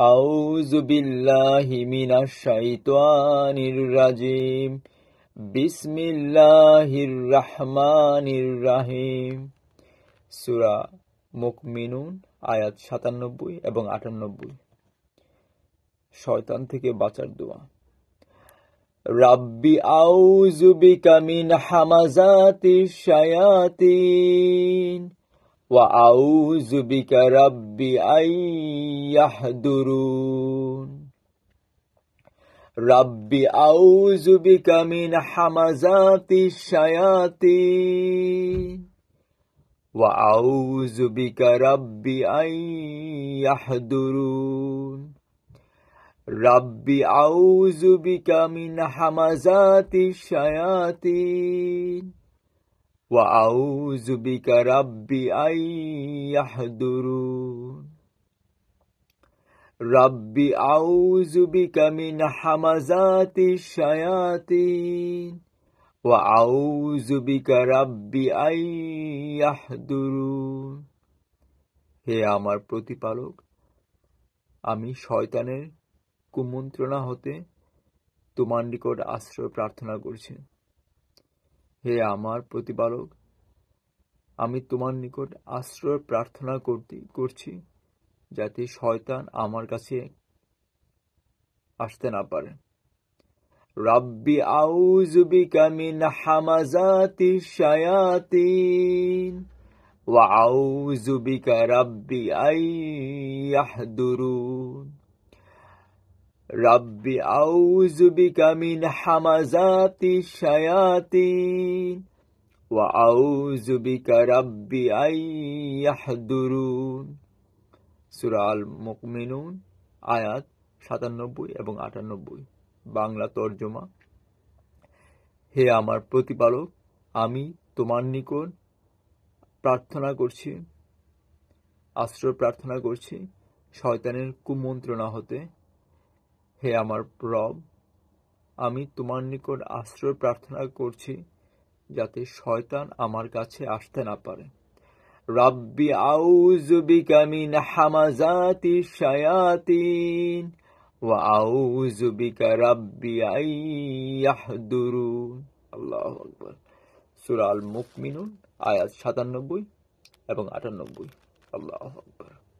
আউযু বিল্লাহি মিনাশ শাইতানির রাজিম বিসমিল্লাহির রহমানির রাহিম সূরা মুকমিনুন আয়াত সাতানব্বই এবং আটানব্বই শয়তান থেকে বাঁচার দোয়া রাব্বি আউযু হামাজাতি মিন শায়াতিন وأعوذ بك رب أن يحضرون رب أعوذ بك من حمزات الشياطين وأعوذ بك رب أن يحضرون رب أعوذ بك من حمزات الشياطين وأعوذ بك ربي أن يحضرون ربي أعوذ بك من حمزات الشياطين وأعوذ بك ربي أن يحضرون হে আমার প্রতিপালক আমি শয়তানের কুমন্ত্রণা হতে তোমার নিকট আশ্রয় প্রার্থনা করছি হে আমার প্রতিপালক আমি তোমার নিকট আশ্রয় প্রার্থনা করতে করছি যাতে শয়তান আমার কাছে আসতে না পারে রাব্বি আউজুবিকা মিন হামাজাতি শায়াতিন ওয়া আউজুবিকা রাব্বি আই ইয়াহদুরুন রাব্বি আউজুবিকা মিন হামাজাতি শায়াতিন ওয়া আউজুবিকা রাব্বি আইয়াহদুরুন সূরা আল মুকমিনুন আয়াত সাতানব্বই এবং আটানব্বই বাংলা তর্জমা হে আমার প্রতিপালক আমি তোমার নিকট প্রার্থনা করছি আশ্রয় প্রার্থনা করছি শয়তানের কুমন্ত্রণা হতে হে আমার রব আমি তোমার নিকট আশ্রয় প্রার্থনা করছি যাতে শয়তান আমার কাছে আসতে না পারে রাব্বি আউযু বিকা মিন হামাজাতি শায়াতিন ওয়া আউযু বিকা রাব্বি আইয়াহদুরুন আল্লাহু আকবার সূরা আল মুকমিনুন আয়াত 97 এবং 98 আল্লাহু আকবার